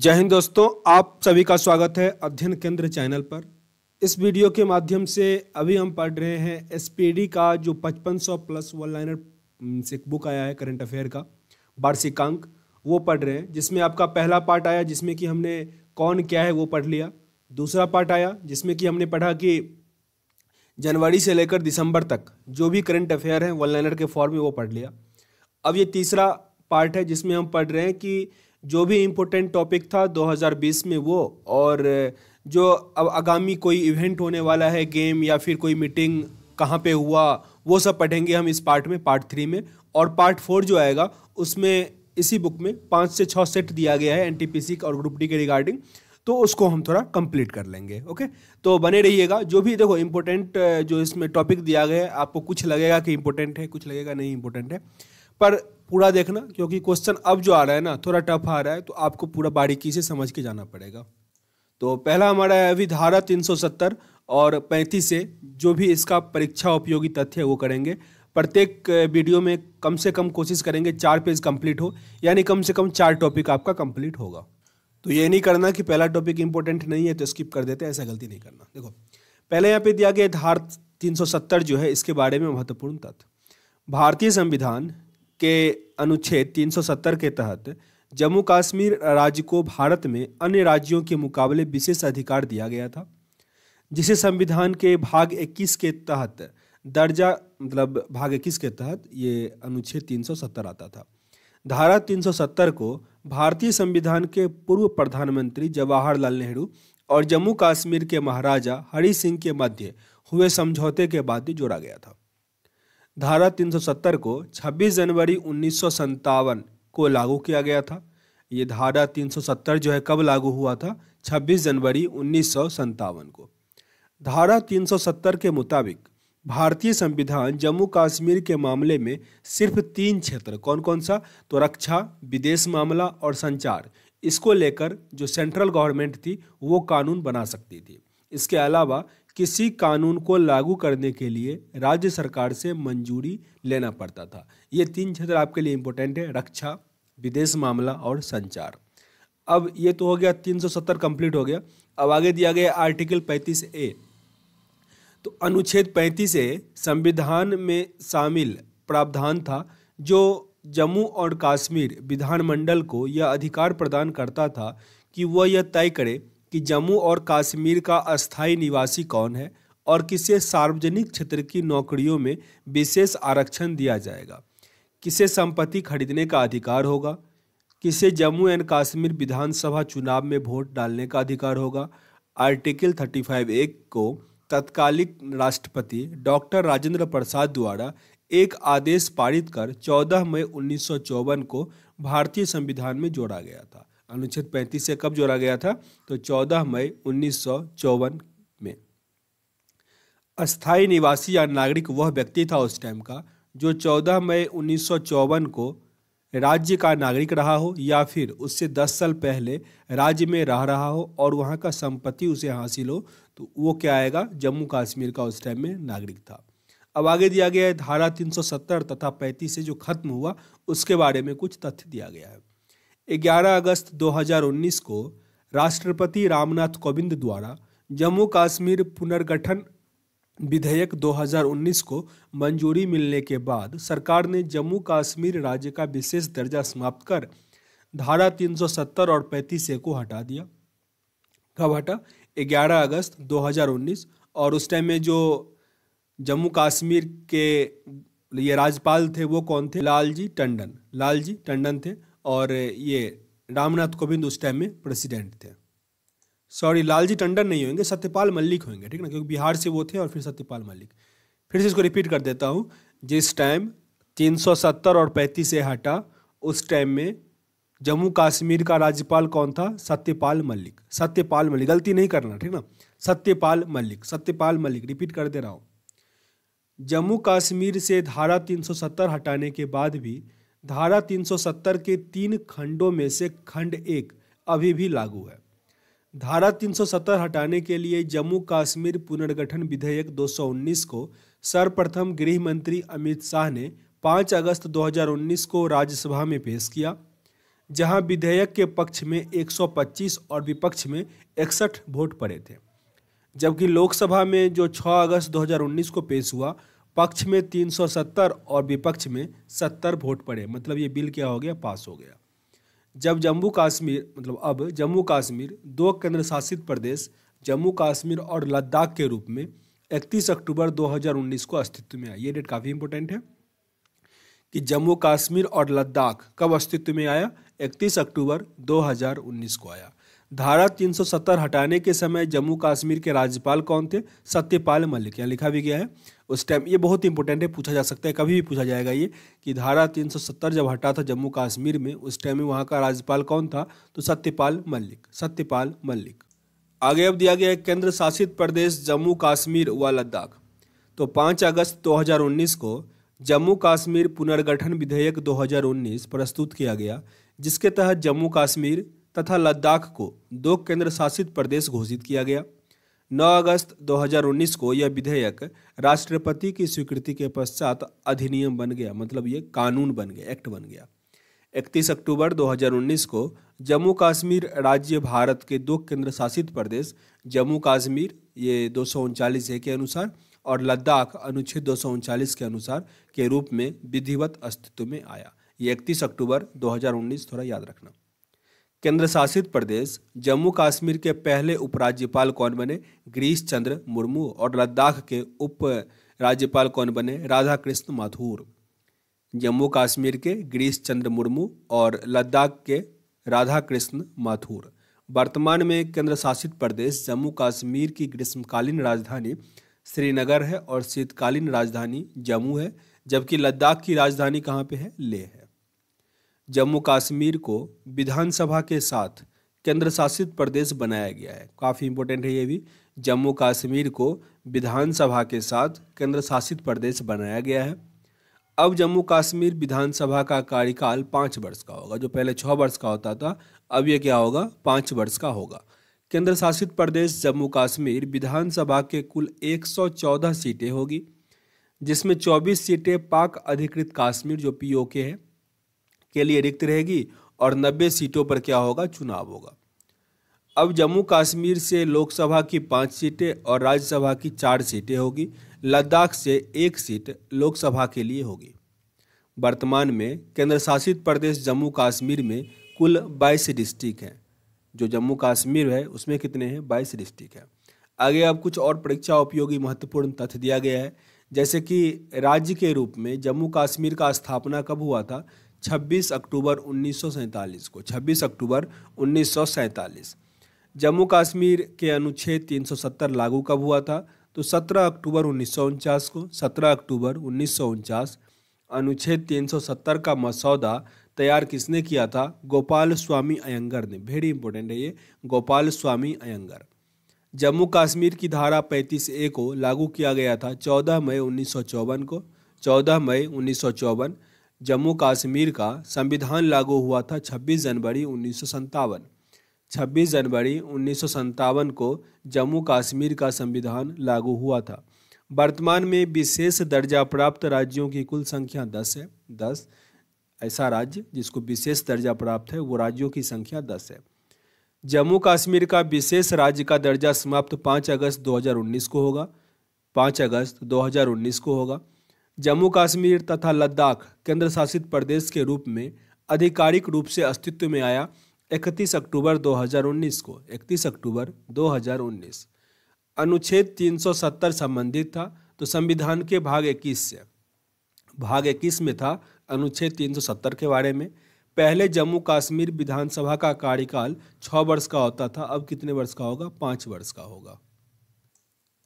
जय हिंद दोस्तों आप सभी का स्वागत है अध्ययन केंद्र चैनल पर इस वीडियो के माध्यम से अभी हम पढ़ रहे हैं SPD P D 5500 plus one liner से बुक आया है करंट अफेयर का वार्षिकांक वो पढ़ रहे हैं जिसमें आपका पहला पार्ट आया जिसमें कि हमने कौन क्या है वो पढ़ लिया दूसरा पार्ट आया जिसमें कि हमने पढ़ा कि जनवरी से लेकर दिसंबर तक जो भी करंट अफेयर हैं वन लाइनर के फॉर्म में वो पढ़ लिया अब ये तीसरा पार्ट है जिसमें हम पढ़ रहे हैं कि जो भी इम्पोर्टेंट टॉपिक था 2020 में वो और जो अब आगामी कोई इवेंट होने वाला है गेम या फिर कोई मीटिंग कहाँ पे हुआ वो सब पढ़ेंगे हम इस पार्ट में पार्ट थ्री में और पार्ट फोर जो आएगा उसमें इसी बुक में पाँच से छः सेट दिया गया है एन और ग्रुप डी के रिगार्डिंग तो उसको हम थोड़ा कंप्लीट कर लेंगे ओके तो बने रहिएगा जो भी देखो इम्पोर्टेंट जो इसमें टॉपिक दिया गया है आपको कुछ लगेगा कि इम्पोर्टेंट है कुछ लगेगा नहीं इम्पोर्टेंट है पर पूरा देखना क्योंकि क्वेश्चन अब जो आ रहा है ना थोड़ा टफ आ रहा है तो आपको पूरा बारीकी से समझ के जाना पड़ेगा तो पहला हमारा है अभी धारा 370 और 35 से जो भी इसका परीक्षा उपयोगी तथ्य है वो करेंगे प्रत्येक वीडियो में कम से कम कोशिश करेंगे चार पेज कंप्लीट हो यानी कम से कम चार टॉपिक आपका कंप्लीट होगा तो ये नहीं करना कि पहला टॉपिक इंपॉर्टेंट नहीं है तो स्किप कर देते हैं ऐसा गलती नहीं करना देखो पहले यहाँ पे दिया गया धार 370 जो है इसके बारे में महत्वपूर्ण तथ्य भारतीय संविधान के अनुच्छेद 370 के तहत जम्मू कश्मीर राज्य को भारत में अन्य राज्यों के मुकाबले विशेष अधिकार दिया गया था जिसे संविधान के भाग 21 के तहत दर्जा मतलब भाग इक्कीस के तहत ये अनुच्छेद 370 आता था धारा 370 को भारतीय संविधान के पूर्व प्रधानमंत्री जवाहरलाल नेहरू और जम्मू कश्मीर के महाराजा हरि सिंह के मध्य हुए समझौते के बाद जोड़ा गया था धारा 370 को 26 जनवरी उन्नीस को लागू किया गया था ये धारा 370 जो है कब लागू हुआ था 26 जनवरी उन्नीस को धारा 370 के मुताबिक भारतीय संविधान जम्मू कश्मीर के मामले में सिर्फ तीन क्षेत्र कौन कौन सा तो रक्षा विदेश मामला और संचार इसको लेकर जो सेंट्रल गवर्नमेंट थी वो कानून बना सकती थी इसके अलावा किसी कानून को लागू करने के लिए राज्य सरकार से मंजूरी लेना पड़ता था ये तीन क्षेत्र आपके लिए इम्पोर्टेंट है रक्षा विदेश मामला और संचार अब ये तो हो गया 370 कंप्लीट हो गया अब आगे दिया गया आर्टिकल 35 ए तो अनुच्छेद 35 ए संविधान में शामिल प्रावधान था जो जम्मू और कश्मीर विधानमंडल को यह अधिकार प्रदान करता था कि वह यह तय करे कि जम्मू और कश्मीर का अस्थायी निवासी कौन है और किसे सार्वजनिक क्षेत्र की नौकरियों में विशेष आरक्षण दिया जाएगा किसे संपत्ति खरीदने का अधिकार होगा किसे जम्मू एंड कश्मीर विधानसभा चुनाव में वोट डालने का अधिकार होगा आर्टिकल 35 एक को तत्कालिक राष्ट्रपति डॉक्टर राजेंद्र प्रसाद द्वारा एक आदेश पारित कर 14 मई उन्नीस को भारतीय संविधान में जोड़ा गया था अनुच्छेद 35 से कब जोड़ा गया था तो 14 मई उन्नीस में अस्थायी निवासी या नागरिक वह व्यक्ति था उस टाइम का जो 14 मई उन्नीस को राज्य का नागरिक रहा हो या फिर उससे 10 साल पहले राज्य में रह रहा हो और वहाँ का संपत्ति उसे हासिल हो तो वो क्या आएगा जम्मू कश्मीर का उस टाइम में नागरिक था अब आगे दिया गया है धारा 370 तथा 35 से जो खत्म हुआ उसके बारे में कुछ तथ्य दिया गया है 11 अगस्त 2019 को राष्ट्रपति रामनाथ कोविंद द्वारा जम्मू कश्मीर पुनर्गठन विधेयक 2019 को मंजूरी मिलने के बाद सरकार ने जम्मू कश्मीर राज्य का विशेष दर्जा समाप्त कर धारा 370 और 35 ए को हटा दिया कब हटा 11 अगस्त 2019 और उस टाइम में जो जम्मू कश्मीर के ये राज्यपाल थे वो कौन थे लालजी टंडन लालजी टंडन थे और ये रामनाथ कोविंद उस टाइम में प्रेसिडेंट थे सॉरी लालजी टंडन नहीं होंगे सत्यपाल मल्लिक होंगे ठीक ना क्योंकि बिहार से वो थे और फिर सत्यपाल मल्लिक फिर से इसको रिपीट कर देता हूँ जिस टाइम 370 और 35 से हटा उस टाइम में जम्मू कश्मीर का राज्यपाल कौन था सत्यपाल मल्लिक सत्यपाल मल्लिक गलती नहीं करना ठीक ना सत्यपाल मल्लिक सत्यपाल मल्लिक रिपीट कर दे रहा हूँ जम्मू कश्मीर से धारा 370 हटाने के बाद भी धारा 370 के तीन खंडों में से खंड एक अभी भी लागू है धारा 370 हटाने के लिए जम्मू कश्मीर पुनर्गठन विधेयक 219 को सर्वप्रथम गृह मंत्री अमित शाह ने 5 अगस्त 2019 को राज्यसभा में पेश किया जहां विधेयक के पक्ष में 125 और विपक्ष में इकसठ वोट पड़े थे जबकि लोकसभा में जो 6 अगस्त 2019 को पेश हुआ पक्ष में 370 और विपक्ष में 70 वोट पड़े मतलब ये बिल क्या हो गया पास हो गया जब जम्मू कश्मीर मतलब अब जम्मू कश्मीर दो केंद्र शासित प्रदेश जम्मू कश्मीर और लद्दाख के रूप में 31 अक्टूबर 2019 को अस्तित्व में आया ये डेट काफ़ी इंपॉर्टेंट है कि जम्मू कश्मीर और लद्दाख कब अस्तित्व में आया 31 अक्टूबर 2019 को आया धारा 370 हटाने के समय जम्मू कश्मीर के राज्यपाल कौन थे सत्यपाल मलिक यहाँ लिखा भी गया है उस टाइम ये बहुत इंपॉर्टेंट है पूछा जा सकता है कभी भी पूछा जाएगा ये कि धारा 370 जब हटा था जम्मू कश्मीर में उस टाइम में वहाँ का राज्यपाल कौन था तो सत्यपाल मलिक सत्यपाल मलिक आगे अब दिया गया है केंद्र शासित प्रदेश जम्मू कश्मीर व लद्दाख तो पाँच अगस्त दो को जम्मू कश्मीर पुनर्गठन विधेयक दो प्रस्तुत किया गया जिसके तहत जम्मू कश्मीर तथा लद्दाख को दो केंद्र शासित प्रदेश घोषित किया गया 9 अगस्त 2019 को यह विधेयक राष्ट्रपति की स्वीकृति के पश्चात अधिनियम बन गया मतलब ये कानून बन गया एक्ट बन गया 31 अक्टूबर 2019 को जम्मू कश्मीर राज्य भारत के दो केंद्र शासित प्रदेश जम्मू कश्मीर ये दो ए के अनुसार और लद्दाख अनुच्छेद दो के अनुसार के रूप में विधिवत अस्तित्व में आया ये इकतीस अक्टूबर 2019 थोड़ा याद रखना केंद्र शासित प्रदेश जम्मू कश्मीर के पहले उपराज्यपाल कौन बने गिरीश चंद्र मुर्मू और लद्दाख के उप राज्यपाल कौन बने राधा कृष्ण माथुर जम्मू कश्मीर के गिरीश चंद्र मुर्मू और लद्दाख के राधा कृष्ण माथुर वर्तमान में केंद्र शासित प्रदेश जम्मू कश्मीर की ग्रीष्मकालीन राजधानी श्रीनगर है और शीतकालीन राजधानी जम्मू है जबकि लद्दाख की राजधानी कहाँ पे है लेह है जम्मू कश्मीर को विधानसभा के साथ केंद्र शासित प्रदेश बनाया गया है काफ़ी इंपॉर्टेंट है ये भी जम्मू कश्मीर को विधानसभा के साथ केंद्र शासित प्रदेश बनाया गया है अब जम्मू कश्मीर विधानसभा का कार्यकाल पाँच वर्ष का होगा जो पहले छः वर्ष का होता था अब ये क्या होगा पाँच वर्ष का होगा केंद्र शासित प्रदेश जम्मू कश्मीर विधानसभा के कुल 114 सीटें होगी जिसमें 24 सीटें पाक अधिकृत कश्मीर जो पीओके है के लिए रिक्त रहेगी और 90 सीटों पर क्या होगा चुनाव होगा अब जम्मू कश्मीर से लोकसभा की पाँच सीटें और राज्यसभा की चार सीटें होगी लद्दाख से एक सीट लोकसभा के लिए होगी वर्तमान में केंद्र शासित प्रदेश जम्मू कश्मीर में कुल 22 डिस्ट्रिक्ट हैं जो जम्मू कश्मीर है उसमें कितने हैं 22 डिस्ट्रिक्ट हैं आगे अब कुछ और परीक्षा उपयोगी महत्वपूर्ण तथ्य दिया गया है जैसे कि राज्य के रूप में जम्मू कश्मीर का स्थापना कब हुआ था 26 अक्टूबर उन्नीस को 26 अक्टूबर उन्नीस जम्मू कश्मीर के अनुच्छेद 370 लागू कब हुआ था तो 17 अक्टूबर उन्नीस को 17 अक्टूबर उन्नीस अनुच्छेद 370 का मसौदा तैयार किसने किया था गोपाल स्वामी अयंगर ने वेरी इंपॉर्टेंट है ये गोपाल स्वामी अयंगर जम्मू कश्मीर की धारा पैंतीस ए को लागू किया गया था 14 मई उन्नीस को 14 मई उन्नीस जम्मू कश्मीर का संविधान लागू हुआ था 26 जनवरी उन्नीस सौ 26 जनवरी उन्नीस को जम्मू कश्मीर का संविधान लागू हुआ था वर्तमान में विशेष दर्जा प्राप्त राज्यों की कुल संख्या 10 है 10 ऐसा राज्य जिसको विशेष दर्जा प्राप्त है वो राज्यों की संख्या 10 है जम्मू कश्मीर का विशेष राज्य का दर्जा समाप्त 5 अगस्त 2019 को होगा 5 अगस्त 2019 को होगा जम्मू कश्मीर तथा लद्दाख केंद्र शासित प्रदेश के रूप में आधिकारिक रूप से अस्तित्व में आया 31 अक्टूबर 2019 को 31 अक्टूबर 2019 अनुच्छेद 370 संबंधित था तो संविधान के भाग 21 से भाग 21 में था अनुच्छेद 370 के बारे में पहले जम्मू कश्मीर विधानसभा का कार्यकाल छः वर्ष का होता था अब कितने वर्ष का होगा पाँच वर्ष का होगा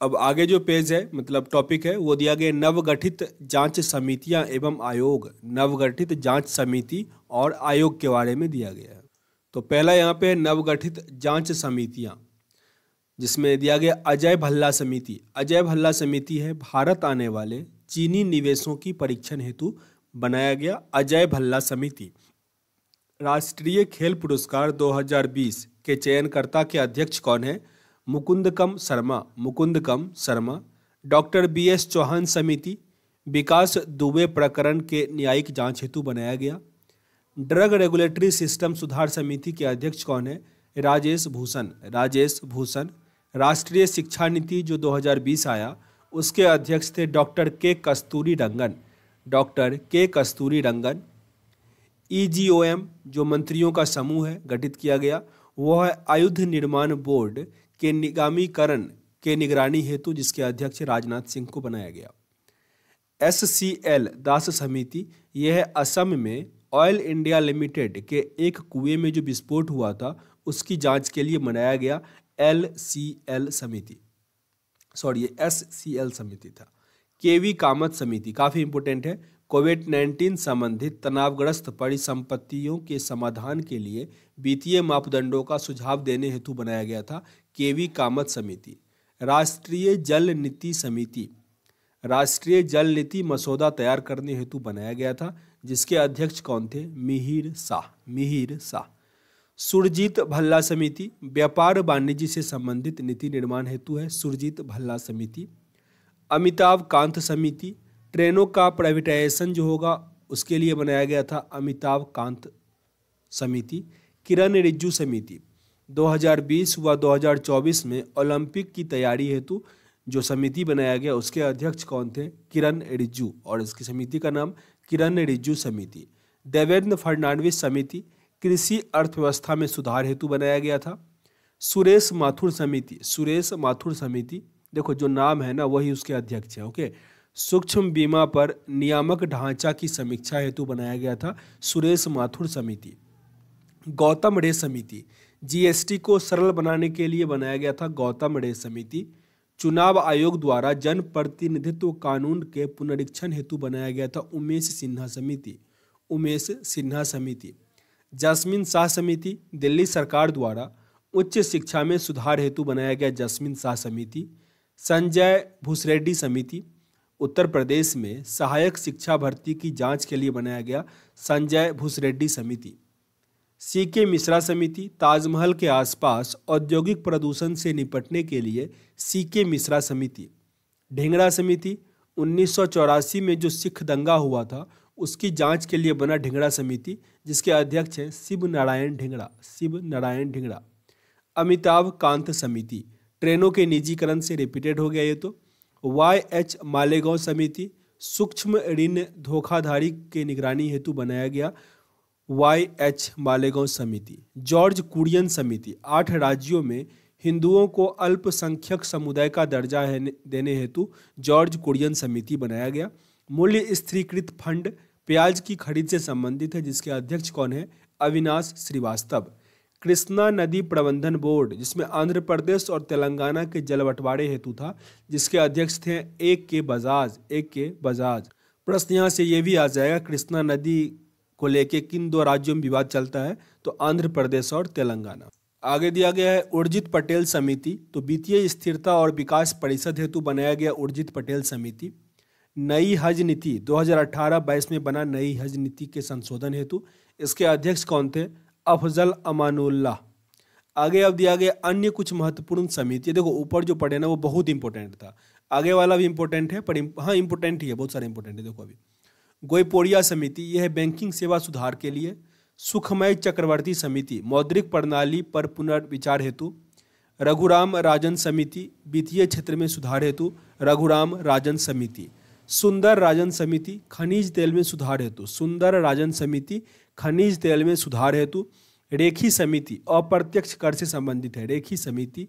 अब आगे जो पेज है मतलब टॉपिक है वो दिया गया नवगठित जांच समितियां एवं आयोग नवगठित जांच समिति और आयोग के बारे में दिया गया है तो पहला यहाँ पे है नवगठित जांच समितियां जिसमें दिया गया अजय भल्ला समिति अजय भल्ला समिति है भारत आने वाले चीनी निवेशों की परीक्षण हेतु बनाया गया अजय भल्ला समिति राष्ट्रीय खेल पुरस्कार 2020 के चयनकर्ता के अध्यक्ष कौन है Mukundakam Sharma Mukundakam Sharma doctor B S Chauhan समिति विकास दुबे प्रकरण के न्यायिक जांच हेतु बनाया गया ड्रग रेगुलेटरी सिस्टम सुधार समिति के अध्यक्ष कौन है राजेश भूषण राजेश भूषण राष्ट्रीय शिक्षा नीति जो 2020 आया उसके अध्यक्ष थे डॉक्टर के कस्तूरी रंगन डॉक्टर के कस्तूरी रंगन ई e जो मंत्रियों का समूह है गठित किया गया वह है आयुध निर्माण बोर्ड के निगामीकरण के निगरानी हेतु जिसके अध्यक्ष राजनाथ सिंह को बनाया गया एस सी एल दास समिति यह असम में ऑयल इंडिया लिमिटेड के एक कुएं में जो विस्फोट हुआ था उसकी जांच के लिए बनाया गया एल सी एल समिति सॉरी ये एस सी एल समिति था के वी कामत समिति काफ़ी इंपोर्टेंट है कोविड नाइन्टीन संबंधित तनावग्रस्त परिसंपत्तियों के समाधान के लिए वित्तीय मापदंडों का सुझाव देने हेतु बनाया गया था केवी कामत समिति राष्ट्रीय जल नीति समिति राष्ट्रीय जल नीति मसौदा तैयार करने हेतु बनाया गया था जिसके अध्यक्ष कौन थे मिहिर शाह मिहिर शाह सुरजीत भल्ला समिति व्यापार वाणिज्य से संबंधित नीति निर्माण हेतु है सुरजीत भल्ला समिति अमिताभ कांत समिति ट्रेनों का प्राइवेटाइजेशन जो होगा उसके लिए बनाया गया था अमिताभ कांत समिति किरण रिज्जू समिति 2020 व 2024 में ओलंपिक की तैयारी हेतु जो समिति बनाया गया उसके अध्यक्ष कौन थे किरण रिज्जू और इसकी समिति का नाम किरण रिज्जू समिति देवेंद्र फडणवीस समिति कृषि अर्थव्यवस्था में सुधार हेतु बनाया गया था सुरेश माथुर समिति सुरेश माथुर समिति देखो जो नाम है ना वही उसके अध्यक्ष है ओके सूक्ष्म बीमा पर नियामक ढांचा की समीक्षा हेतु बनाया गया था सुरेश माथुर समिति गौतम रे समिति जीएसटी को सरल बनाने के लिए बनाया गया था गौतम रे समिति चुनाव आयोग द्वारा जनप्रतिनिधित्व कानून के पुनरीक्षण हेतु बनाया गया था उमेश सिन्हा समिति उमेश सिन्हा समिति जसमिन शाह समिति दिल्ली सरकार द्वारा उच्च शिक्षा में सुधार हेतु बनाया गया जसमिन शाह समिति संजय भूसरेड्डी समिति उत्तर प्रदेश में सहायक शिक्षा भर्ती की जांच के लिए बनाया गया संजय भूसरेड्डी समिति सी के मिश्रा समिति ताजमहल के आसपास औद्योगिक प्रदूषण से निपटने के लिए सी के मिश्रा समिति ढेंगरा समिति उन्नीस में जो सिख दंगा हुआ था उसकी जांच के लिए बना ढेंगड़ा समिति जिसके अध्यक्ष हैं शिव नारायण ढेंगड़ा शिव नारायण ढेंगड़ा अमिताभ कांत समिति ट्रेनों के निजीकरण से रिपीटेड हो गया ये तो वाई एच मालेगांव समिति सूक्ष्म ऋण धोखाधड़ी के निगरानी हेतु बनाया गया वाई एच मालेगांव समिति जॉर्ज कुरियन समिति आठ राज्यों में हिंदुओं को अल्पसंख्यक समुदाय का दर्जा है, देने हेतु जॉर्ज कुरियन समिति बनाया गया मूल्य स्थिरीकृत फंड प्याज की खरीद से संबंधित है जिसके अध्यक्ष कौन है अविनाश श्रीवास्तव कृष्णा नदी प्रबंधन बोर्ड जिसमें आंध्र प्रदेश और तेलंगाना के जल बंटवारे हेतु था जिसके अध्यक्ष थे ए के बजाज ए के बजाज प्रश्न यहाँ से ये भी आ जाएगा कृष्णा नदी को लेकर किन दो राज्यों में विवाद चलता है तो आंध्र प्रदेश और तेलंगाना आगे दिया गया है उर्जित पटेल समिति तो वित्तीय स्थिरता और विकास परिषद हेतु बनाया गया उर्जित पटेल समिति नई हज नीति 2018-22 में बना नई हज नीति के संशोधन हेतु इसके अध्यक्ष कौन थे अफजल अमानुल्लाह आगे अब दिया गया अन्य कुछ महत्वपूर्ण समिति देखो ऊपर जो पढ़े ना वो बहुत इंपॉर्टेंट था आगे वाला भी इंपॉर्टेंट है पर हाँ इंपॉर्टेंट ही है बहुत सारे इंपॉर्टेंट है देखो अभी गोयपोरिया समिति यह बैंकिंग सेवा सुधार के लिए सुखमय चक्रवर्ती समिति मौद्रिक प्रणाली पर पुनर्विचार हेतु रघुराम राजन समिति वित्तीय क्षेत्र में सुधार हेतु रघुराम राजन समिति सुंदर राजन समिति खनिज तेल में सुधार हेतु सुंदर राजन समिति खनिज तेल में सुधार हेतु रेखी समिति अप्रत्यक्ष कर से संबंधित है रेखी समिति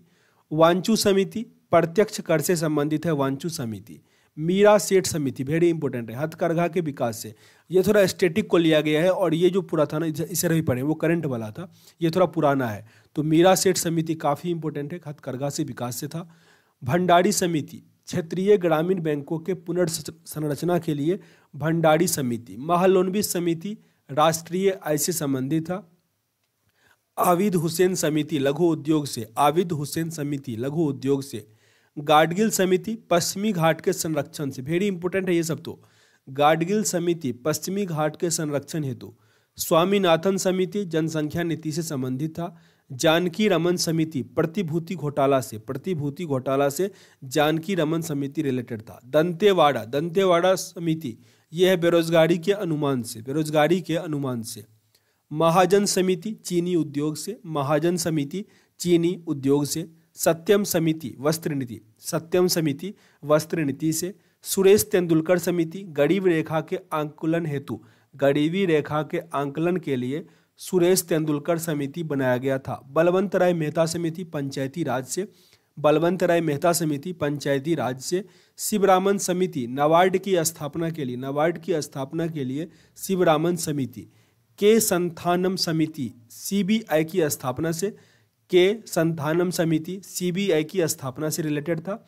वांचू समिति प्रत्यक्ष कर से संबंधित है वांचू समिति मीरा सेठ समिति वेरी इंपॉर्टेंट है हथकरघा के विकास से ये थोड़ा स्टेटिक को लिया गया है और ये जो पूरा था ना इसे रही पड़े वो करंट वाला था ये थोड़ा पुराना है तो मीरा सेठ समिति काफ़ी इंपॉर्टेंट है हथकरघा से विकास से था भंडारी समिति क्षेत्रीय ग्रामीण बैंकों के पुनर्संरचना के लिए भंडारी समिति महालोनवी समिति राष्ट्रीय आय से संबंधित था आविद हुसैन समिति लघु उद्योग से आविद हुसैन समिति लघु उद्योग से गाडगिल समिति पश्चिमी घाट के संरक्षण से वेरी इंपॉर्टेंट है ये सब तो गाडगिल समिति पश्चिमी घाट के संरक्षण हेतु स्वामीनाथन समिति जनसंख्या नीति से संबंधित था जानकी रमन समिति प्रतिभूति घोटाला से प्रतिभूति घोटाला से जानकी रमन समिति रिलेटेड था दंतेवाड़ा दंतेवाड़ा समिति यह है बेरोजगारी के अनुमान से बेरोजगारी के अनुमान से महाजन समिति चीनी उद्योग से महाजन समिति चीनी उद्योग से सत्यम समिति वस्त्र नीति सत्यम समिति वस्त्र नीति से सुरेश तेंदुलकर समिति गरीब रेखा के आंकलन हेतु गरीबी रेखा के आंकलन के लिए सुरेश तेंदुलकर समिति बनाया गया था बलवंत राय मेहता समिति पंचायती राज से बलवंत राय मेहता समिति पंचायती राज से शिवरामन समिति नवार्ड की स्थापना के लिए नवार्ड की स्थापना के लिए शिवरामन समिति के संथानम समिति सीबीआई की स्थापना से के संथानम समिति सीबीआई की स्थापना से रिलेटेड था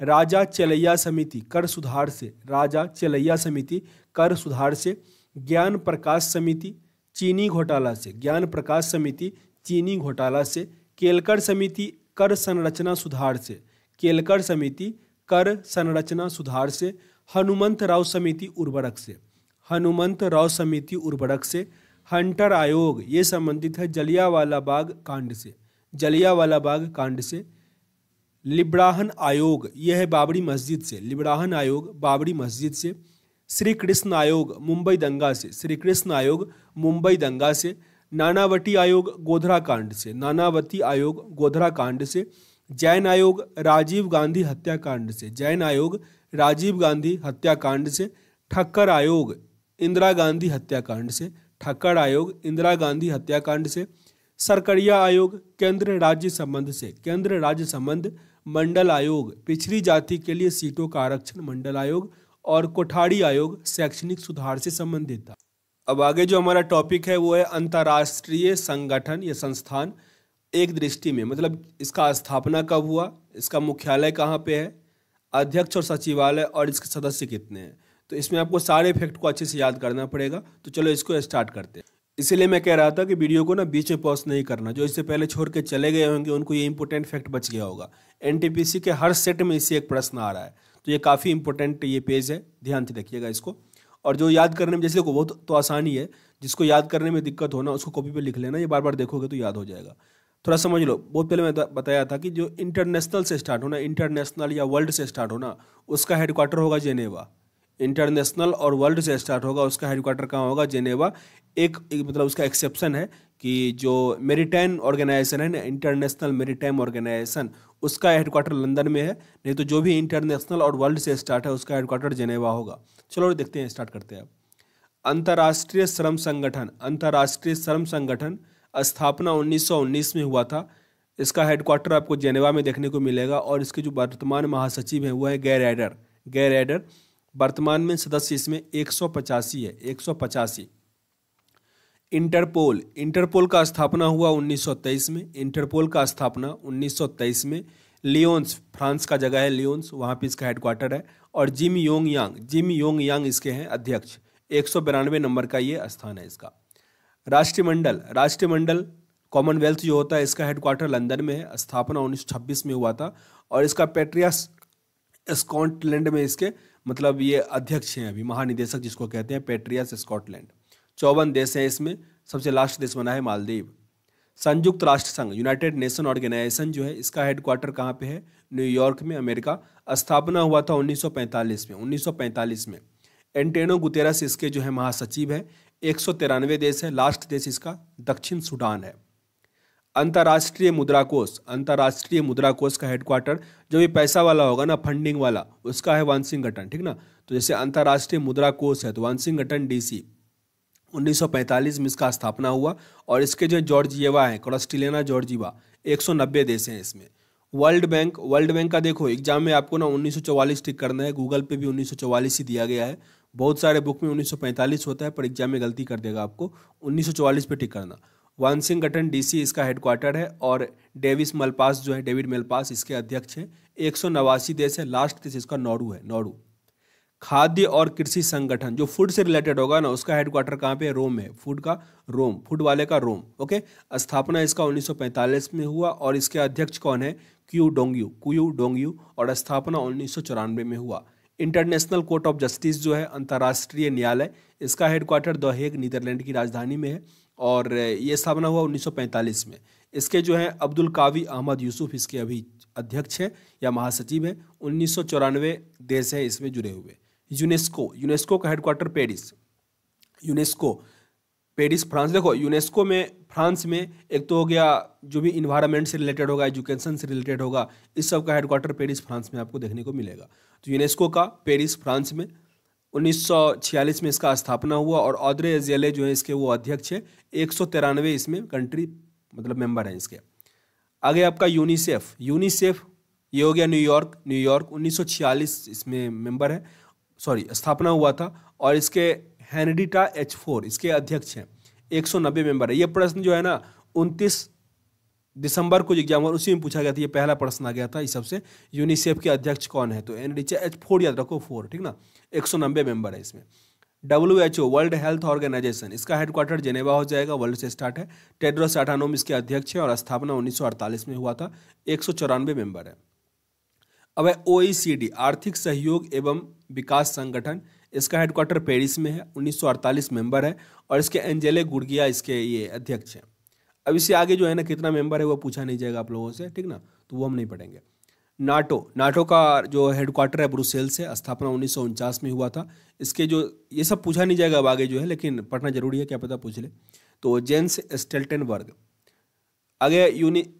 राजा चलैया समिति कर सुधार से राजा चलैया समिति कर सुधार से ज्ञान प्रकाश समिति चीनी घोटाला से ज्ञान प्रकाश समिति चीनी घोटाला से केलकर समिति कर संरचना सुधार से केलकर समिति कर संरचना सुधार से हनुमंत राव समिति उर्वरक से हनुमंत राव समिति उर्वरक से हंटर आयोग ये संबंधित है जलियावाला बाग कांड से जलियावाला बाग कांड से लिब्राहन आयोग यह है बाबरी मस्जिद से लिब्राहन आयोग बाबरी मस्जिद से श्री कृष्ण आयोग मुंबई दंगा से श्री कृष्ण आयोग मुंबई दंगा से नानावटी आयोग गोधरा कांड से नानावती आयोग गोधरा कांड से जैन आयोग राजीव गांधी हत्याकांड से जैन आयोग राजीव गांधी हत्याकांड से ठक्कर आयोग इंदिरा गांधी हत्याकांड से ठक्कर आयोग इंदिरा गांधी हत्याकांड से सरकरिया आयोग केंद्र राज्य संबंध से केंद्र राज्य संबंध मंडल आयोग पिछड़ी जाति के लिए सीटों का आरक्षण मंडल आयोग और कोठारी आयोग शैक्षणिक सुधार से संबंधित था अब आगे जो हमारा टॉपिक है वो है अंतर्राष्ट्रीय संगठन या संस्थान एक दृष्टि में मतलब इसका स्थापना कब हुआ इसका मुख्यालय कहाँ पे है अध्यक्ष और सचिवालय और इसके सदस्य कितने हैं तो इसमें आपको सारे फैक्ट को अच्छे से याद करना पड़ेगा तो चलो इसको स्टार्ट करते हैं इसीलिए मैं कह रहा था कि वीडियो को ना बीच में पॉज नहीं करना जो इससे पहले छोड़ के चले गए होंगे उनको ये इंपॉर्टेंट फैक्ट बच गया होगा एन के हर सेट में इससे एक प्रश्न आ रहा है तो ये काफ़ी इंपॉर्टेंट ये पेज है ध्यान से देखिएगा इसको और जो याद करने में जैसे को बहुत तो आसानी है जिसको याद करने में दिक्कत होना उसको कॉपी पर लिख लेना ये बार बार देखोगे तो याद हो जाएगा थोड़ा समझ लो बहुत पहले मैं बताया था कि जो इंटरनेशनल से स्टार्ट होना इंटरनेशनल या वर्ल्ड से स्टार्ट होना उसका हेडक्वार्टर होगा जेनेवा इंटरनेशनल और वर्ल्ड से स्टार्ट होगा उसका हेडक्वार्टर कहाँ होगा जेनेवा एक, एक मतलब उसका एक्सेप्शन है कि जो मेरीटाइम ऑर्गेनाइजेशन है ना इंटरनेशनल मेरीटाइम ऑर्गेनाइजेशन उसका हेडक्वार्टर लंदन में है नहीं तो जो भी इंटरनेशनल और वर्ल्ड से स्टार्ट है उसका हेडक्वार्टर जेनेवा होगा चलो देखते हैं स्टार्ट करते हैं आप अंतर्राष्ट्रीय श्रम संगठन अंतर्राष्ट्रीय श्रम संगठन स्थापना 1919 में हुआ था इसका हेडक्वार्टर आपको जेनेवा में देखने को मिलेगा और इसके जो वर्तमान महासचिव हैं वो है गैर एडर गैर एडर वर्तमान में सदस्य इसमें एक है एक इंटरपोल इंटरपोल का स्थापना हुआ 1923 में इंटरपोल का स्थापना 1923 में लियोन्स फ्रांस का जगह है लियोन्स वहाँ पे इसका हेडक्वार्टर है और Jim Yong Yang Jim Yong Yang इसके हैं अध्यक्ष एक नंबर का ये स्थान है इसका राष्ट्रमंडल राष्ट्रमंडल कॉमनवेल्थ जो होता है इसका हेडक्वार्टर लंदन में है स्थापना 1926 में हुआ था और इसका पेट्रिया स्कॉटलैंड में इसके मतलब ये अध्यक्ष हैं अभी महानिदेशक जिसको कहते हैं पेट्रियास स्कॉटलैंड चौवन देश हैं इसमें सबसे लास्ट देश बना है मालदीव संयुक्त राष्ट्र संघ यूनाइटेड नेशन ऑर्गेनाइजेशन जो है इसका हेडक्वार्टर कहाँ पे है न्यूयॉर्क में अमेरिका स्थापना हुआ था 1945 में 1945 में एंटेनो गुतेरस इसके जो है महासचिव है एक देश है लास्ट देश इसका दक्षिण सूडान है अंतर्राष्ट्रीय मुद्रा कोष अंतर्राष्ट्रीय मुद्रा कोष का हेडक्वार्टर जो भी पैसा वाला होगा ना फंडिंग वाला उसका है वानसिंगटन ठीक ना तो जैसे अंतर्राष्ट्रीय मुद्रा कोष है तो वानसिंगटन डीसी 1945 में इसका स्थापना हुआ और इसके जो जॉर्जिएवा हैं क्रॉस्टिलेना जॉर्जिवा 190 देश हैं इसमें वर्ल्ड बैंक वर्ल्ड बैंक का देखो एग्जाम में आपको ना 1944 टिक करना है गूगल पे भी 1944 ही दिया गया है बहुत सारे बुक में 1945 होता है पर एग्जाम में गलती कर देगा आपको 1944 पे टिक करना डी सी इसका हेडक्वार्टर है और डेविस मलपास जो है डेविड मेलपास इसके अध्यक्ष हैं एक देश है लास्ट देश इसका नॉरू है नॉरू खाद्य और कृषि संगठन जो फूड से रिलेटेड होगा ना उसका हेडक्वार्टर कहाँ पे रोम है फूड का रोम फूड वाले का रोम ओके स्थापना इसका 1945 में हुआ और इसके अध्यक्ष कौन है क्यू डोंगयू क्यू डोंगयू और स्थापना उन्नीस में हुआ इंटरनेशनल कोर्ट ऑफ जस्टिस जो है अंतर्राष्ट्रीय न्यायालय इसका हेडक्वार्टर दोहेग नीदरलैंड की राजधानी में है और ये स्थापना हुआ 1945 में इसके जो हैं अब्दुल कावी अहमद यूसुफ इसके अभी अध्यक्ष हैं या महासचिव हैं उन्नीस देश हैं इसमें जुड़े हुए यूनेस्को यूनेस्को का headquarter Paris UNESCO Paris France देखो यूनेस्को में फ्रांस में एक तो हो गया जो भी इन्वायरमेंट से रिलेटेड होगा एजुकेशन से रिलेटेड होगा इस सब का हेडक्वार्टर पेरिस फ्रांस में आपको देखने को मिलेगा तो यूनेस्को का पेरिस फ्रांस में 1946 में इसका स्थापना हुआ और औद्रे एजेले जो है इसके वो अध्यक्ष है एक इसमें कंट्री मतलब मेंबर हैं इसके आगे आपका यूनिसेफ यूनिसेफ ये हो गया न्यूयॉर्क न्यूयॉर्क 1946 इसमें मेंबर है सॉरी स्थापना हुआ था और इसके हैनडिटा एच फोर इसके अध्यक्ष हैं एक सौ नब्बे मेंबर है ये प्रश्न जो है ना उनतीस दिसंबर को एग्जाम और उसी में पूछा गया था ये पहला प्रश्न आ गया था इस सबसे यूनिसेफ के अध्यक्ष कौन है तो एन डी एच फोर याद रखो फोर ठीक ना एक सौ नब्बे मेंबर है इसमें W H O world health organisation इसका हेडक्वार्टर जेनेवा हो जाएगा वर्ल्ड से स्टार्ट है टेड्रोस एटानोम इसके अध्यक्ष है और स्थापना 1948 में हुआ था एक सौ चौरानवे मेंबर है अब है ओ आर्थिक सहयोग एवं विकास संगठन इसका हेडक्वार्टर पेरिस में है 1948 मेंबर है और इसके एंजेले गुड़गिया इसके ये अध्यक्ष हैं अब इससे आगे जो है ना कितना मेंबर है वो पूछा नहीं जाएगा आप लोगों से ठीक ना तो वो हम नहीं पढ़ेंगे नाटो नाटो का जो हेडक्वार्टर है ब्रुसेल्स से स्थापना उन्नीस में हुआ था इसके जो ये सब पूछा नहीं जाएगा अब आगे जो है लेकिन पढ़ना जरूरी है क्या पता पूछ ले तो जेंस स्टेल्टनबर्ग आगे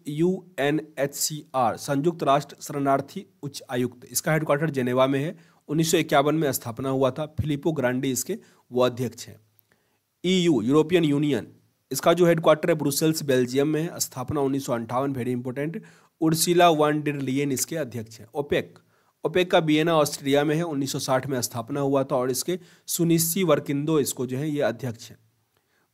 U N H C R संयुक्त राष्ट्र शरणार्थी उच्च आयुक्त इसका हेडक्वार्टर जेनेवा में है उन्नीस में स्थापना हुआ था फिलिपो ग्रांडी इसके वो अध्यक्ष हैं यू यूरोपियन यूनियन इसका जो हेडक्वार्टर है ब्रुसेल्स बेल्जियम में है स्थापना उन्नीस सौ अंठावन very important Ursula von der Leyen इसके अध्यक्ष हैं ओपेक ओपेक का बियना ऑस्ट्रेलिया में है 1960 में स्थापना हुआ था और इसके सुनिश्ची वर्किंदो इसको जो है ये अध्यक्ष हैं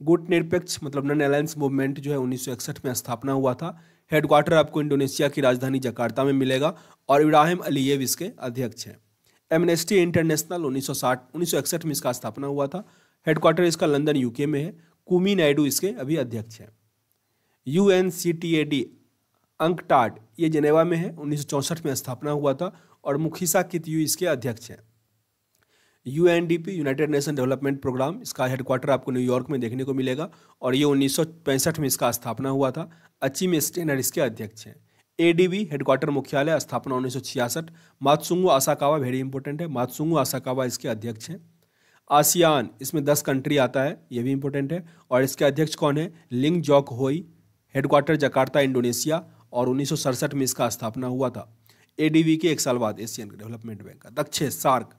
गुट निरपेक्ष मतलब नन अलायंस मूवमेंट जो है 1961 में स्थापना हुआ था हेडक्वार्टर आपको इंडोनेशिया की राजधानी जकार्ता में मिलेगा और इब्राहिम अलीयेव इसके अध्यक्ष हैं एमनेस्टी इंटरनेशनल 1960 1961 में इसका स्थापना हुआ था हेडक्वार्टर इसका लंदन यूके में है कुमी नायडू इसके अभी अध्यक्ष हैं U N C T A D UNCTAD ये जेनेवा में है उन्नीस में स्थापना हुआ था और मुखिसा कितयू इसके अध्यक्ष हैं U United Nation Development Programme इसका हेडक्वार्टर आपको न्यूयॉर्क में देखने को मिलेगा और ये उन्नीस में इसका स्थापना हुआ था अचीम स्टेनर इसके अध्यक्ष हैं ए डी बी हेडक्वार्टर मुख्यालय स्थापना उन्नीस सौ छियासठ मातसुंगू आसाकावा वेरी इंपॉर्टेंट है मातसुंगू आसाकावा इसके अध्यक्ष हैं आसियान इसमें दस कंट्री आता है ये भी इंपॉर्टेंट है और इसके अध्यक्ष कौन है लिंग जॉक होई हेडक्वार्टर जकार्ता इंडोनेशिया और उन्नीस सौ सड़सठ में इसका स्थापना हुआ था ए डी बी के एक साल बाद एशियन डेवलपमेंट बैंक का दक्षिण सार्क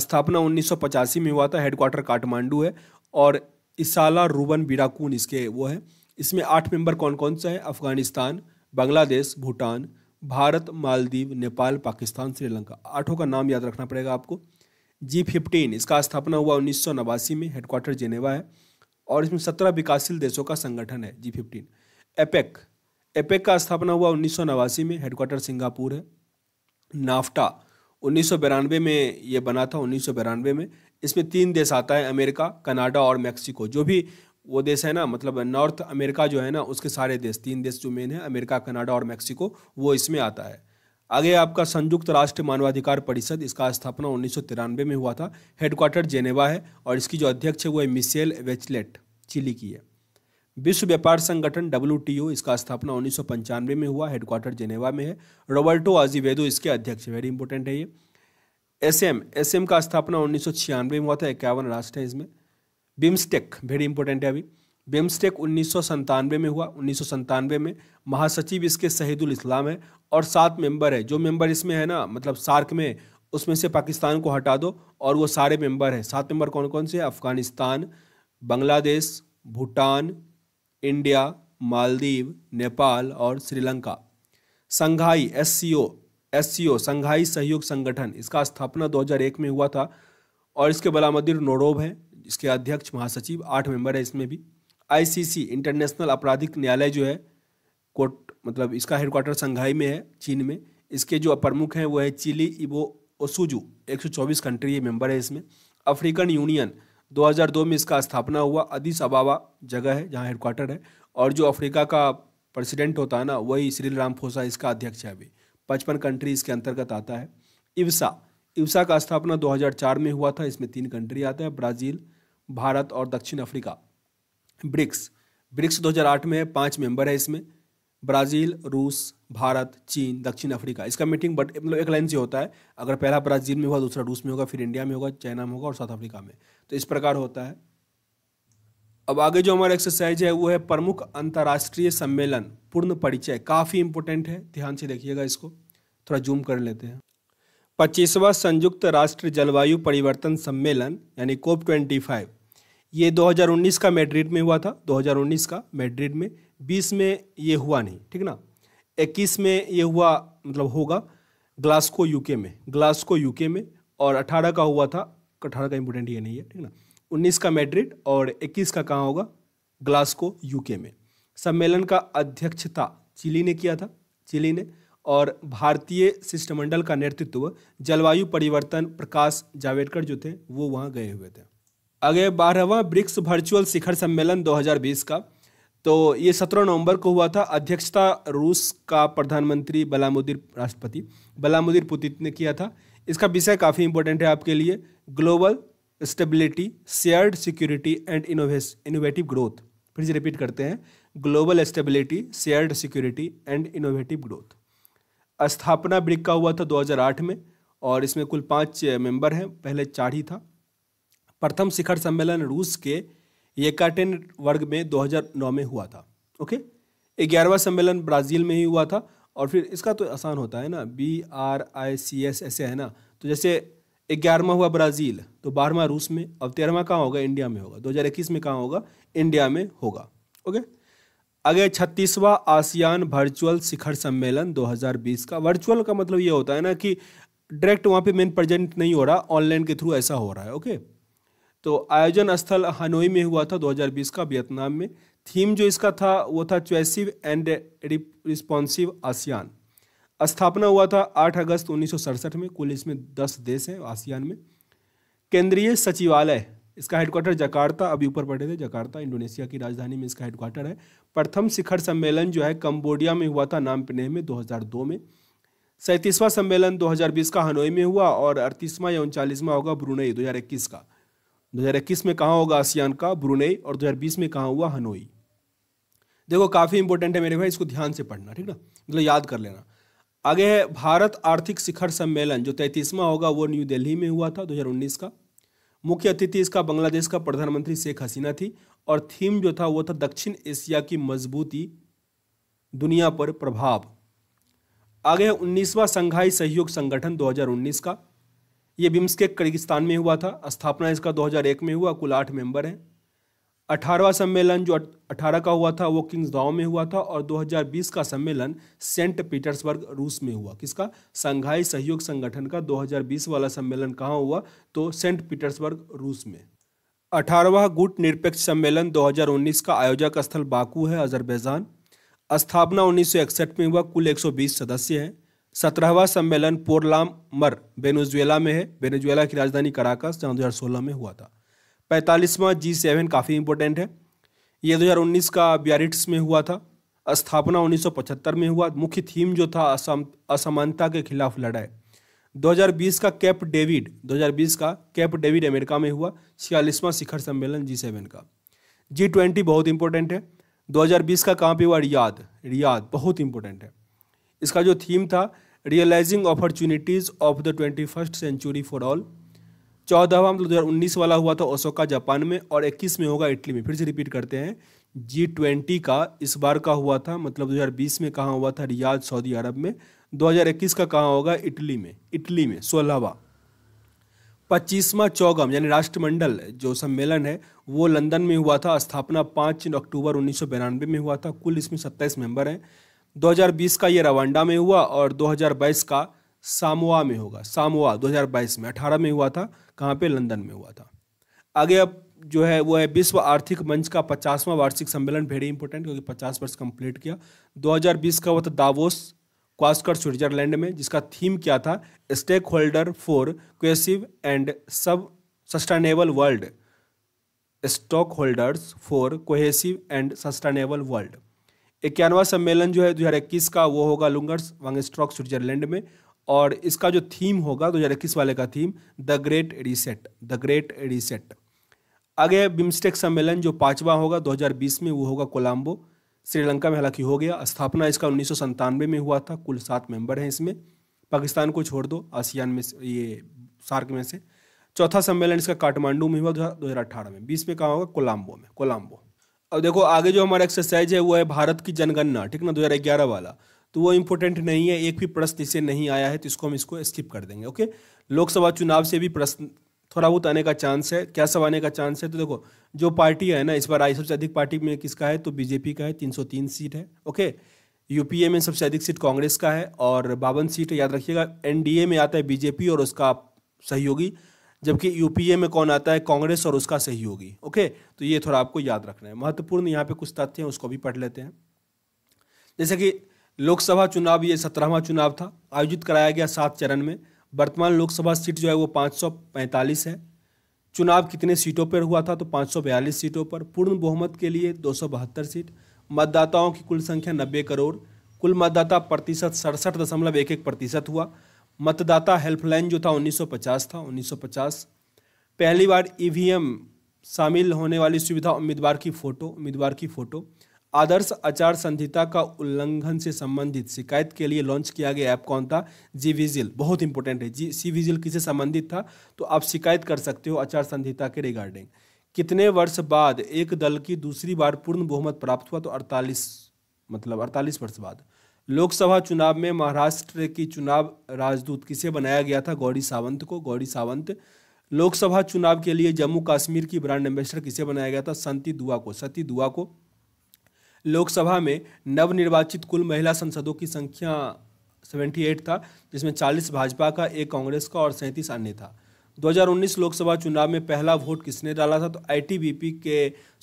स्थापना 1985 में हुआ था हेडक्वार्टर काठमांडू है और इसाला रूबन बिराकून इसके वो है इसमें आठ मेंबर कौन कौन से हैं अफगानिस्तान बांग्लादेश भूटान भारत मालदीव नेपाल पाकिस्तान श्रीलंका आठों का नाम याद रखना पड़ेगा आपको जी फिफ्टीन इसका स्थापना हुआ उन्नीस में हेडक्वार्टर जेनेवा है और इसमें सत्रह विकासशील देशों का संगठन है जी फिफ्टीन एपेक एपेक का स्थापना हुआ उन्नीस में हेडक्वार्टर सिंगापुर है नाफ्टा उन्नीस में ये बना था उन्नीस में इसमें तीन देश आता है अमेरिका कनाडा और मैक्सिको जो भी वो देश है ना मतलब नॉर्थ अमेरिका जो है ना उसके सारे देश तीन देश जो मेन है अमेरिका कनाडा और मैक्सिको वो इसमें आता है आगे आपका संयुक्त राष्ट्र मानवाधिकार परिषद इसका स्थापना उन्नीस में हुआ था हेडक्वार्टर जेनेवा है और इसकी जो अध्यक्ष है वो है मिसेल वेचलेट चिली की है विश्व व्यापार संगठन डब्ल्यू इसका स्थापना उन्नीस में हुआ हेडक्वार्टर जेनेवा में है रोबर्टो आजीवेदो इसके अध्यक्ष वेरी इंपॉर्टेंट है ये एस एम एस एम का स्थापना उन्नीस में हुआ था इक्यावन राष्ट्र है इसमें बिम्स्टेक वेरी इंपॉर्टेंट है अभी बिम्स्टेक उन्नीस में हुआ उन्नीस में महासचिव इसके शहीदुल इस्लाम है और सात मेंबर है जो मेंबर इसमें है ना मतलब सार्क में उसमें से पाकिस्तान को हटा दो और वो सारे मेंबर हैं सात मेंबर कौन कौन से अफगानिस्तान बांग्लादेश भूटान इंडिया मालदीव नेपाल और श्रीलंका संघाई एस सी संघाई सहयोग संगठन इसका स्थापना 2001 में हुआ था और इसके बलामदिर नोरोब हैं इसके अध्यक्ष महासचिव आठ मेंबर है इसमें भी आईसीसी इंटरनेशनल आपराधिक न्यायालय जो है कोर्ट मतलब इसका हेडक्वार्टर संघाई में है चीन में इसके जो प्रमुख हैं वो है चिली इबो ओसुजू 124 कंट्री ये मेंबर है इसमें अफ्रीकन यूनियन 2002 में इसका स्थापना हुआ अदिस अबाबा जगह है जहाँ हेडक्वार्टर है और जो अफ्रीका का प्रेसिडेंट होता है ना वही श्रील रामफोसा इसका अध्यक्ष है अभी पचपन कंट्री इसके अंतर्गत आता है इवसा इवसा का स्थापना 2004 में हुआ था इसमें तीन कंट्री आता है ब्राज़ील भारत और दक्षिण अफ्रीका ब्रिक्स ब्रिक्स 2008 में पांच मेंबर है इसमें ब्राज़ील रूस भारत चीन दक्षिण अफ्रीका इसका मीटिंग बट मतलब एक लाइन से होता है अगर पहला ब्राज़ील में हुआ दूसरा रूस में होगा फिर इंडिया में होगा चाइना में होगा और साउथ अफ्रीका में तो इस प्रकार होता है अब आगे जो हमारा एक्सरसाइज है वो है प्रमुख अंतर्राष्ट्रीय सम्मेलन पूर्ण परिचय काफ़ी इंपॉर्टेंट है ध्यान से देखिएगा इसको थोड़ा जूम कर लेते हैं पच्चीसवा संयुक्त राष्ट्र जलवायु परिवर्तन सम्मेलन यानी कोप ट्वेंटी फाइव ये उन्नीस का मेड्रिड में हुआ था उन्नीस का मेड्रिड में बीस में ये हुआ नहीं ठीक ना इक्कीस में ये हुआ मतलब होगा ग्लास्को यूके में ग्लास्को यूके में और अठारह का हुआ था अठारह का इंपोर्टेंट ये नहीं है ठीक ना उन्नीस का मैड्रिड और इक्कीस का कहाँ होगा ग्लास्को यूके में सम्मेलन का अध्यक्षता चिली ने किया था चिली ने और भारतीय शिष्टमंडल का नेतृत्व जलवायु परिवर्तन प्रकाश जावड़ेकर जो थे वो वहाँ गए हुए थे आगे बारहवा ब्रिक्स वर्चुअल शिखर सम्मेलन 2020 का तो ये 17 नवंबर को हुआ था अध्यक्षता रूस का प्रधानमंत्री बलामुदीर राष्ट्रपति बलामुदीर पुतिन ने किया था इसका विषय काफ़ी इंपॉर्टेंट है आपके लिए global stability shared security and innovative growth फिर से रिपीट करते हैं global stability shared security and innovative growth स्थापना ब्रिक का हुआ था 2008 में और इसमें कुल पाँच मेंबर हैं पहले चार ही था प्रथम शिखर सम्मेलन रूस के येकाटेन वर्ग में 2009 में हुआ था ओके ग्यारहवा सम्मेलन ब्राज़ील में ही हुआ था और फिर इसका तो आसान होता है ना B R I C S ऐसे है ना तो जैसे ग्यारहवा हुआ ब्राज़ील तो बारहवा रूस में अब तेरहवा कहाँ होगा इंडिया में होगा इक्कीस में कहाँ होगा इंडिया में होगा ओके आगे छत्तीसवा आसियान वर्चुअल शिखर सम्मेलन 2020 का वर्चुअल का मतलब ये होता है ना कि डायरेक्ट वहाँ पे मेन प्रेजेंट नहीं हो रहा ऑनलाइन के थ्रू ऐसा हो रहा है ओके तो आयोजन स्थल हनोई में हुआ था 2020 का वियतनाम में थीम जो इसका था वो था चॉइसिव एंड रिस्पॉन्सिव आसियान स्थापना हुआ था 8 अगस्त उन्नीस में कुल इसमें 10 देश हैं आसियान में केंद्रीय सचिवालय इसका हेडक्वार्टर जकार्ता अभी ऊपर पढ़े थे जकार्ता इंडोनेशिया की राजधानी में इसका हेडक्वार्टर है प्रथम शिखर सम्मेलन जो है कंबोडिया में हुआ था नाम पिनेह में 2002 में सैंतीसवां सम्मेलन 2020 का हनोई में हुआ और अड़तीसवां या उनचालीसवां होगा ब्रुनई 2021 का 2021 में कहाँ होगा आसियान का ब्रुनई और 2020 में कहाँ हुआ हनोई देखो काफ़ी इंपॉर्टेंट है मेरे भाई इसको ध्यान से पढ़ना ठीक ना मतलब याद कर लेना आगे है भारत आर्थिक शिखर सम्मेलन जो तैतीसवां होगा वो न्यू दिल्ली में हुआ था 2019 का मुख्य अतिथि इसका बांग्लादेश का प्रधानमंत्री शेख हसीना थी और थीम जो था वो था दक्षिण एशिया की मजबूती दुनिया पर प्रभाव आगे है उन्नीसवां संघाई सहयोग संगठन 2019 का ये बिम्सकेक किर्गिस्तान में हुआ था स्थापना इसका 2001 में हुआ कुल आठ मेंबर हैं अठारहवा सम्मेलन जो अठारह का हुआ था वो किंग्स गांव में हुआ था और 2020 का सम्मेलन सेंट पीटर्सबर्ग रूस में हुआ किसका संघाई सहयोग संगठन का 2020 वाला सम्मेलन कहाँ हुआ तो सेंट पीटर्सबर्ग रूस में अठारहवा गुट निरपेक्ष सम्मेलन 2019 का आयोजक स्थल बाकू है अजरबैजान स्थापना उन्नीस में हुआ कुल एक सदस्य हैं सत्रहवा सम्मेलन पोरलाम मर बेनेजुएला में है बेनेजुएला की राजधानी कराकस जहाँ दो में हुआ था पैंतालीसवां जी सेवन काफ़ी इंपॉर्टेंट है ये 2019 का बियारिट्स में हुआ था स्थापना 1975 में हुआ मुख्य थीम जो था असम असमानता के खिलाफ लड़ाई 2020 का कैप डेविड 2020 का कैप डेविड अमेरिका में हुआ छियालीसवां शिखर सम्मेलन जी सेवन का जी ट्वेंटी बहुत इंपॉर्टेंट है 2020 का कहाँ पे हुआ रियाद रियाद बहुत इंपॉर्टेंट है इसका जो थीम था realising opportunities of the twenty first century for all चौदहवा मतलब दो हज़ार वाला हुआ था ओसोका जापान में और इक्कीस में होगा इटली में फिर से रिपीट करते हैं जी ट्वेंटी का इस बार का हुआ था मतलब 2020 में कहाँ हुआ था रियाद सऊदी अरब में 2021 का कहाँ होगा इटली में इटली में सोलहवा पच्चीसवा चौगम यानी राष्ट्रमंडल जो सम्मेलन है वो लंदन में हुआ था स्थापना पाँच अक्टूबर उन्नीस में हुआ था कुल इसमें सत्ताईस मेंबर हैं 2020 का ये रवांडा में हुआ और 2022 का सामोआ में होगा सामोआ 2022 में 18 में हुआ था कहाँ पे लंदन में हुआ था आगे अब जो है वो है विश्व आर्थिक मंच का पचासवां वार्षिक सम्मेलन वेरी इंपॉर्टेंट क्योंकि 50 वर्ष कंप्लीट किया 2020 का हुआ था दावोस क्वास्कर स्विट्जरलैंड में जिसका थीम क्या था stake holder for cohesive and सब sustainable world stock holders for cohesive and sustainable world इक्यानवा सम्मेलन जो है दो का वो होगा लुंगर्स वांगस्ट्रॉक स्विट्जरलैंड में और इसका जो थीम होगा दो हज़ार इक्कीस वाले का theme the great reset the great reset आगे बिम्स्टेक सम्मेलन जो पाँचवा होगा 2020 में वो होगा कोलंबो श्रीलंका में हालांकि हो गया स्थापना इसका उन्नीस में हुआ था कुल सात मेंबर हैं इसमें पाकिस्तान को छोड़ दो आसियान में ये सार्क में से चौथा सम्मेलन इसका काठमांडू में हुआ दो हज़ार में बीस में कहाँ होगा कोलम्बो में कोलम्बो अब देखो आगे जो हमारा एक्सरसाइज है वो है भारत की जनगणना ठीक ना दो वाला तो वो इम्पोर्टेंट नहीं है एक भी प्रश्न इसे नहीं आया है तो इसको हम इसको स्किप कर देंगे ओके लोकसभा चुनाव से भी प्रश्न थोड़ा बहुत आने का चांस है क्या सब आने का चांस है तो देखो जो पार्टी है ना इस बार आई सबसे अधिक पार्टी में किसका है तो बीजेपी का है तीन सौ तीन सीट है ओके यूपीए में सबसे अधिक सीट कांग्रेस का है और बावन सीट याद रखिएगा एनडीए में आता है बीजेपी और उसका सहयोगी जबकि यूपीए में कौन आता है कांग्रेस और उसका सहयोगी ओके तो ये थोड़ा आपको याद रखना है महत्वपूर्ण यहाँ पे कुछ तथ्य हैं उसको भी पढ़ लेते हैं जैसे कि लोकसभा चुनाव ये सत्रहवा चुनाव था आयोजित कराया गया सात चरण में वर्तमान लोकसभा सीट जो है वो 545 है चुनाव कितने सीटों पर हुआ था तो 542 सीटों पर पूर्ण बहुमत के लिए दो सीट मतदाताओं की कुल संख्या नब्बे करोड़ कुल मतदाता प्रतिशत सड़सठ दशमलव एक एक प्रतिशत हुआ मतदाता हेल्पलाइन जो था 1950 था 1950 पहली बार ईवीएम शामिल होने वाली सुविधा उम्मीदवार की फ़ोटो उम्मीदवार की फ़ोटो आदर्श आचार संहिता का उल्लंघन से संबंधित शिकायत के लिए लॉन्च किया गया ऐप कौन था जी विजिल बहुत इंपॉर्टेंट है जी सी विजिल किसे संबंधित था तो आप शिकायत कर सकते हो आचार संहिता के रिगार्डिंग कितने वर्ष बाद एक दल की दूसरी बार पूर्ण बहुमत प्राप्त हुआ तो अड़तालीस मतलब अड़तालीस वर्ष बाद लोकसभा चुनाव में महाराष्ट्र की चुनाव राजदूत किसे बनाया गया था गौरी सावंत को गौरी सावंत लोकसभा चुनाव के लिए जम्मू कश्मीर की ब्रांड एम्बेसडर किसे बनाया गया था संती दुआ को सती दुआ को लोकसभा में नवनिर्वाचित कुल महिला संसदों की संख्या 78 था जिसमें 40 भाजपा का एक कांग्रेस का और सैंतीस अन्य था 2019 लोकसभा चुनाव में पहला वोट किसने डाला था तो आईटीबीपी के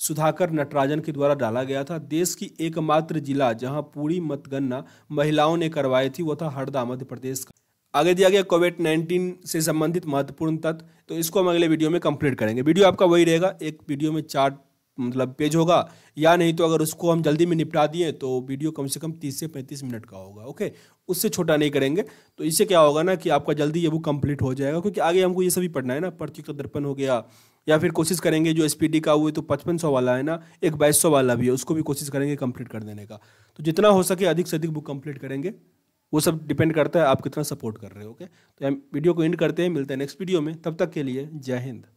सुधाकर नटराजन के द्वारा डाला गया था देश की एकमात्र जिला जहां पूरी मतगणना महिलाओं ने करवाई थी वो था हरदा मध्य प्रदेश का आगे दिया गया कोविड नाइन्टीन से संबंधित महत्वपूर्ण तत्व तो इसको हम अगले वीडियो में कंप्लीट करेंगे वीडियो आपका वही रहेगा एक वीडियो में चार मतलब पेज होगा या नहीं तो अगर उसको हम जल्दी में निपटा दिए तो वीडियो कम से कम तीस से पैंतीस मिनट का होगा ओके उससे छोटा नहीं करेंगे तो इससे क्या होगा ना कि आपका जल्दी ये बुक कंप्लीट हो जाएगा क्योंकि आगे हमको ये सभी पढ़ना है ना का दर्पण हो गया या फिर कोशिश करेंगे जो एस का हुए तो पचपन सौ वाला है ना एक बाईस सौ वाला भी है उसको भी कोशिश करेंगे कंप्लीट कर देने का तो जितना हो सके अधिक से अधिक बुक कंप्लीट करेंगे वो सब डिपेंड करता है आप कितना सपोर्ट कर रहे हो ओके तो हम वीडियो को एंड करते हैं मिलते हैं नेक्स्ट वीडियो में तब तक के लिए जय हिंद